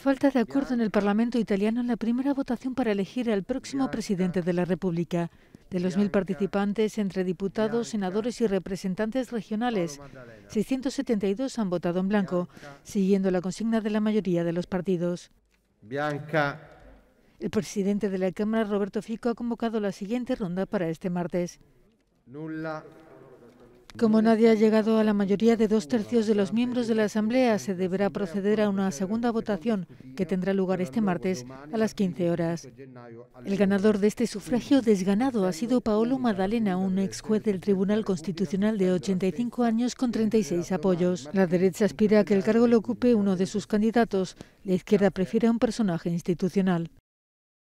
Falta de acuerdo en el Parlamento italiano en la primera votación para elegir al próximo presidente de la República. De los mil participantes entre diputados, senadores y representantes regionales, 672 han votado en blanco, siguiendo la consigna de la mayoría de los partidos. El presidente de la Cámara, Roberto Fico, ha convocado la siguiente ronda para este martes. Nulla. Como nadie ha llegado a la mayoría de dos tercios de los miembros de la Asamblea, se deberá proceder a una segunda votación que tendrá lugar este martes a las 15 horas. El ganador de este sufragio desganado ha sido Paolo Madalena, un ex juez del Tribunal Constitucional de 85 años con 36 apoyos. La derecha aspira a que el cargo lo ocupe uno de sus candidatos, la izquierda prefiere a un personaje institucional.